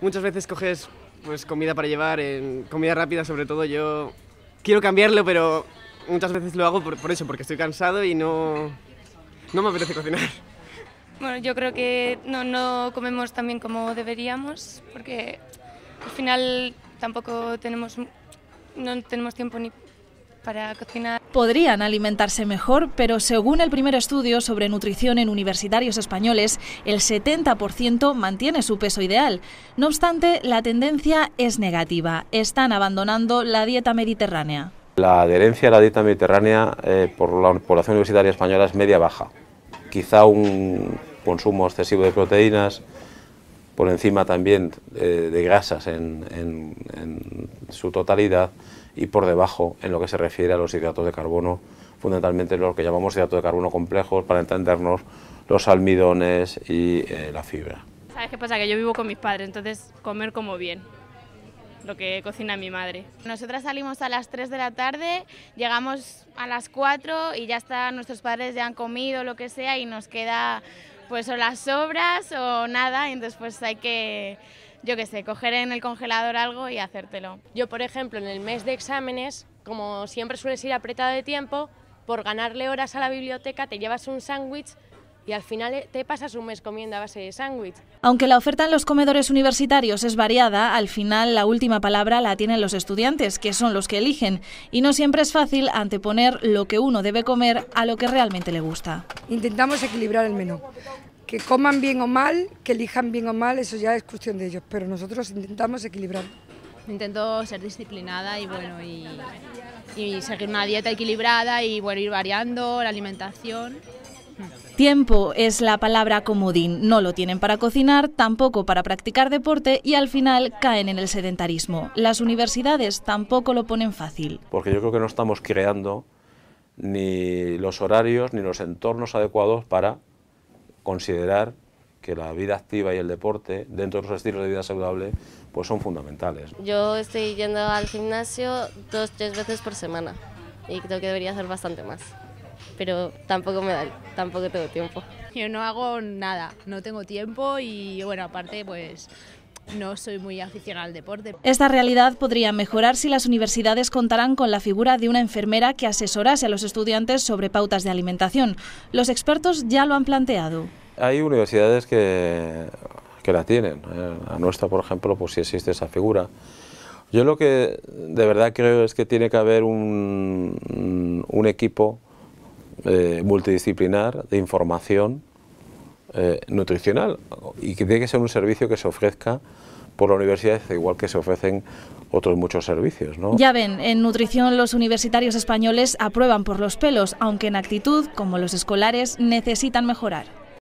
Muchas veces coges pues comida para llevar, comida rápida sobre todo. Yo quiero cambiarlo, pero muchas veces lo hago por, eso, porque estoy cansado y no, no me apetece cocinar. Bueno, yo creo que no, no comemos tan bien como deberíamos, porque al final tampoco tenemos, no tenemos tiempo ni para cocinar podrían alimentarse mejor, pero según el primer estudio sobre nutrición en universitarios españoles, el 70% mantiene su peso ideal. No obstante, la tendencia es negativa. Están abandonando la dieta mediterránea. La adherencia a la dieta mediterránea eh, por la población universitaria española es media-baja. Quizá un consumo excesivo de proteínas, por encima también eh, de grasas en, su totalidad y por debajo en lo que se refiere a los hidratos de carbono, fundamentalmente lo que llamamos hidratos de carbono complejos, para entendernos los almidones y eh, la fibra. ¿Sabes qué pasa? Que yo vivo con mis padres, entonces comer como bien lo que cocina mi madre. Nosotras salimos a las 3 de la tarde, llegamos a las 4 y ya está, nuestros padres ya han comido, lo que sea, y nos queda pues o las sobras o nada, y después hay que, yo qué sé, coger en el congelador algo y hacértelo. Yo, por ejemplo, en el mes de exámenes, como siempre sueles ir apretado de tiempo, por ganarle horas a la biblioteca te llevas un sándwich y al final eh, te pasas un mes comiendo a base de sándwich. Aunque la oferta en los comedores universitarios es variada, al final la última palabra la tienen los estudiantes, que son los que eligen, y no siempre es fácil anteponer lo que uno debe comer a lo que realmente le gusta. Intentamos equilibrar el menú. Que coman bien o mal, que elijan bien o mal, eso ya es cuestión de ellos, pero nosotros intentamos equilibrar. Intento ser disciplinada y bueno, y, seguir una dieta equilibrada y bueno, ir variando la alimentación Tiempo es la palabra comodín. No lo tienen para cocinar, tampoco para practicar deporte y al final caen en el sedentarismo. Las universidades tampoco lo ponen fácil. Porque yo creo que no estamos creando ni los horarios ni los entornos adecuados para considerar que la vida activa y el deporte dentro de los estilos de vida saludable pues son fundamentales. Yo estoy yendo al gimnasio dos, tres veces por semana y creo que debería hacer bastante más pero tampoco me da, tampoco tengo tiempo. Yo no hago nada, no tengo tiempo y bueno, aparte pues no soy muy aficionada al deporte. Esta realidad podría mejorar si las universidades contaran con la figura de una enfermera que asesorase a los estudiantes sobre pautas de alimentación. Los expertos ya lo han planteado. Hay universidades que, la tienen. ¿eh? La nuestra, por ejemplo, pues sí existe esa figura. Yo lo que de verdad creo es que tiene que haber un, un equipo eh, multidisciplinar de información eh, nutricional y que tiene que ser un servicio que se ofrezca por la universidad, igual que se ofrecen otros muchos servicios. ¿no? Ya ven, en nutrición los universitarios españoles aprueban por los pelos, aunque en actitud, como los escolares, necesitan mejorar.